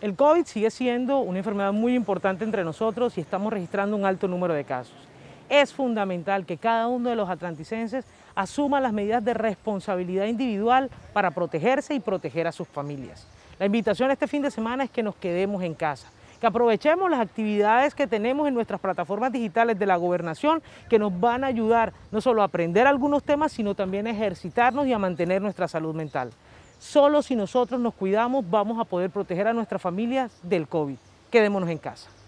El COVID sigue siendo una enfermedad muy importante entre nosotros y estamos registrando un alto número de casos. Es fundamental que cada uno de los atlanticenses asuma las medidas de responsabilidad individual para protegerse y proteger a sus familias. La invitación este fin de semana es que nos quedemos en casa, que aprovechemos las actividades que tenemos en nuestras plataformas digitales de la gobernación que nos van a ayudar no solo a aprender algunos temas, sino también a ejercitarnos y a mantener nuestra salud mental. Solo si nosotros nos cuidamos vamos a poder proteger a nuestras familias del COVID. Quedémonos en casa.